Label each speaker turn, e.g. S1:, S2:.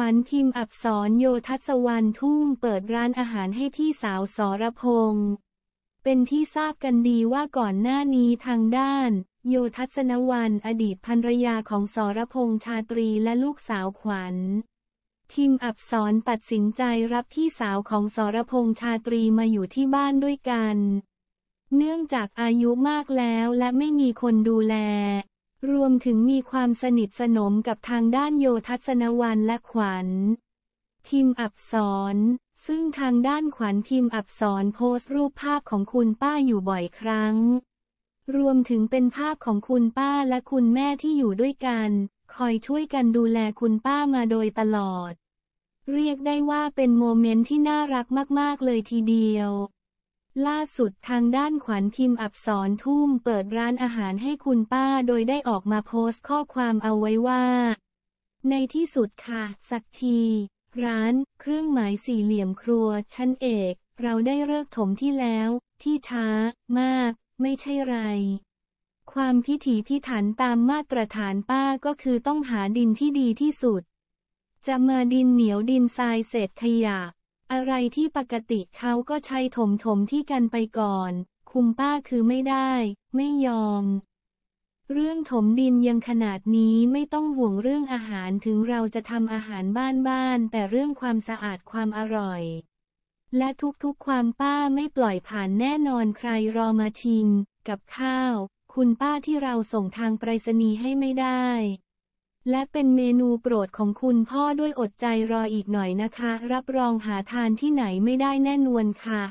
S1: ขวัญพิมพ์อับสรโยทัศวรรณทุ่ม เปิดร้านอาหารให้พี่สาวสรพงษ์เป็นที่ทราบกันดีว่าก่อนหน้านี้ทางด้าน โยทัศนวันอดีตภรรยาของสรพงษ์ชาตรีและลูกสาวขวัญพิมอับสรตัดสินใจรับพี่สาวของสรพงษ์ชาตรีมาอยู่ที่บ้านด้วยกัน เนื่องจากอายุมากแล้วและไม่มีคนดูแลรวมถึงมีความสนิทสนมกับทางด้านโยทัศนวันและขวัญ พิมพ์อักษรซึ่งทางด้านขวัญพิมพ์อักษรโพสต์ รูปภาพของคุณป้าอยู่บ่อยครั้ง รวมถึงเป็นภาพของคุณป้าและคุณแม่ที่อยู่ด้วยกัน คอยช่วยกันดูแลคุณป้ามาโดยตลอด เรียกได้ว่าเป็นโมเมนต์ที่น่ารักมาก ๆ เลยทีเดียวล่าสุดทางด้านขวัญทิมอับสรทุ่มเปิดร้านอาหารให้คุณป้า โดยได้ออกมาโพสต์ข้อความเอาไว้ว่า ในที่สุดค่ะ สักที ร้าน เครื่องหมายสี่เหลี่ยมครัว ชั้นเอก เราได้เลิกถมที่แล้ว ที่ช้ามาก ไม่ใช่ไร ความพิถีพิถันตามมาตรฐานป้าก็คือต้องหาดินที่ดีที่สุด จะมาดินเหนียวดินทรายเศษขยะอะไรที่ปกติเขาก็ใช้ถมถมที่กันไปก่อน คุมป้าคือไม่ได้ ไม่ยอม เรื่องถมดินยังขนาดนี้ไม่ต้องห่วงเรื่องอาหารถึงเราจะทำอาหารบ้านๆแต่เรื่องความสะอาดความอร่อย และทุกๆความป้าไม่ปล่อยผ่านแน่นอนใครรอมาชิมกับข้าว คุณป้าที่เราส่งทางไปรษณีย์ให้ไม่ได้และเป็นเมนูโปรดของคุณพ่อด้วยอดใจรออีกหน่อยนะคะ รับรองหาทานที่ไหนไม่ได้แน่นวนค่ะ